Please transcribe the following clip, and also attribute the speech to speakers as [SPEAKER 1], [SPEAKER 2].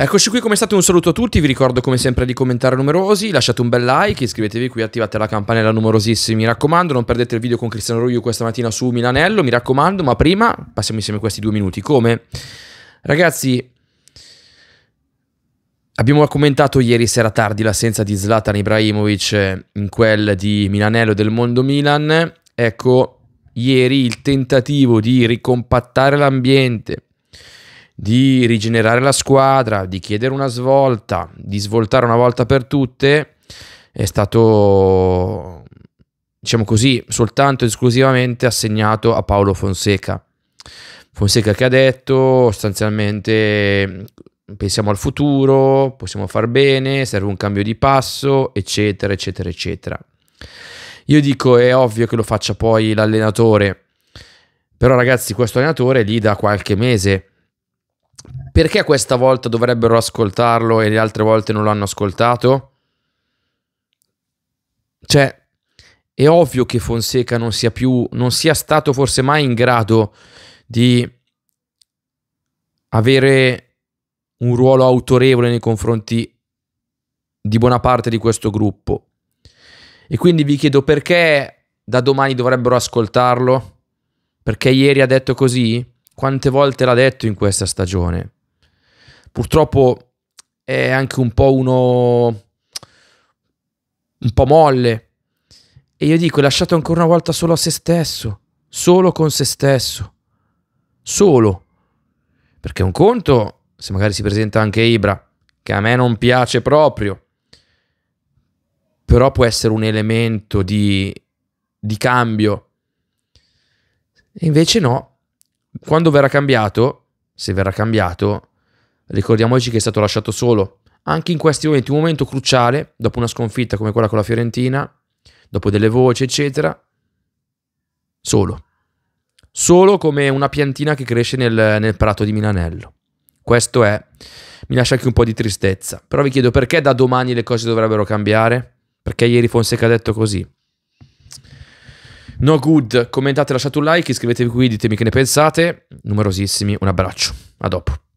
[SPEAKER 1] Eccoci qui come state, un saluto a tutti, vi ricordo come sempre di commentare numerosi, lasciate un bel like, iscrivetevi qui, attivate la campanella numerosissimi, mi raccomando, non perdete il video con Cristiano Ruiu questa mattina su Milanello, mi raccomando, ma prima passiamo insieme questi due minuti, come? Ragazzi, abbiamo commentato ieri sera tardi l'assenza di Zlatan Ibrahimovic in quel di Milanello del Mondo Milan, ecco, ieri il tentativo di ricompattare l'ambiente, di rigenerare la squadra, di chiedere una svolta, di svoltare una volta per tutte, è stato, diciamo così, soltanto e esclusivamente assegnato a Paolo Fonseca. Fonseca che ha detto sostanzialmente pensiamo al futuro, possiamo far bene, serve un cambio di passo, eccetera, eccetera, eccetera. Io dico è ovvio che lo faccia poi l'allenatore, però ragazzi questo allenatore lì da qualche mese perché questa volta dovrebbero ascoltarlo e le altre volte non l'hanno ascoltato? Cioè, è ovvio che Fonseca non sia più, non sia stato forse mai in grado di avere un ruolo autorevole nei confronti di buona parte di questo gruppo. E quindi vi chiedo perché da domani dovrebbero ascoltarlo? Perché ieri ha detto così? Quante volte l'ha detto in questa stagione? purtroppo è anche un po' uno un po' molle. E io dico, lasciato ancora una volta solo a se stesso, solo con se stesso, solo. Perché un conto, se magari si presenta anche Ibra, che a me non piace proprio, però può essere un elemento di, di cambio. E invece no, quando verrà cambiato, se verrà cambiato, Ricordiamoci che è stato lasciato solo anche in questi momenti, un momento cruciale, dopo una sconfitta come quella con la Fiorentina, dopo delle voci, eccetera, solo. Solo come una piantina che cresce nel, nel prato di Milanello. Questo è, mi lascia anche un po' di tristezza. Però vi chiedo perché da domani le cose dovrebbero cambiare? Perché ieri Fonseca ha detto così. No good, commentate, lasciate un like, iscrivetevi qui, ditemi che ne pensate. Numerosissimi, un abbraccio. A dopo.